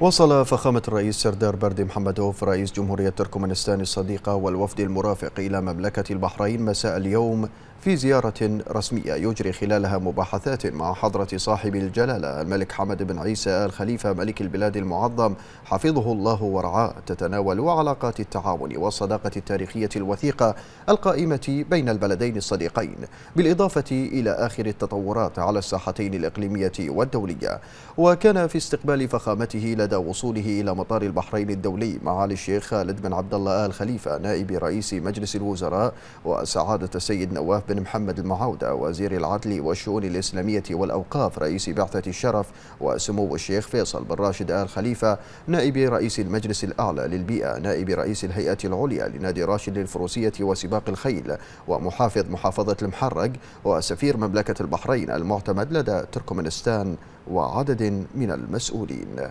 وصل فخامة الرئيس سردار بردي محمدوف رئيس جمهورية تركمانستان الصديقة والوفد المرافق إلى مملكة البحرين مساء اليوم في زيارة رسمية يجري خلالها مباحثات مع حضرة صاحب الجلالة الملك حمد بن عيسى آل خليفة ملك البلاد المعظم حفظه الله ورعاه تتناول علاقات التعاون والصداقة التاريخية الوثيقة القائمة بين البلدين الصديقين بالإضافة إلى آخر التطورات على الساحتين الإقليمية والدولية وكان في استقبال فخامته لدى وصوله إلى مطار البحرين الدولي معالي الشيخ خالد بن عبد الله آل خليفة نائب رئيس مجلس الوزراء وسعادة السيد نواف بن محمد المعاودة وزير العدل والشؤون الإسلامية والأوقاف رئيس بعثة الشرف وسمو الشيخ فيصل بن راشد آل خليفة نائب رئيس المجلس الأعلى للبيئة نائب رئيس الهيئة العليا لنادي راشد للفروسية وسباق الخيل ومحافظ محافظة المحرق وسفير مملكة البحرين المعتمد لدى تركمانستان وعدد من المسؤولين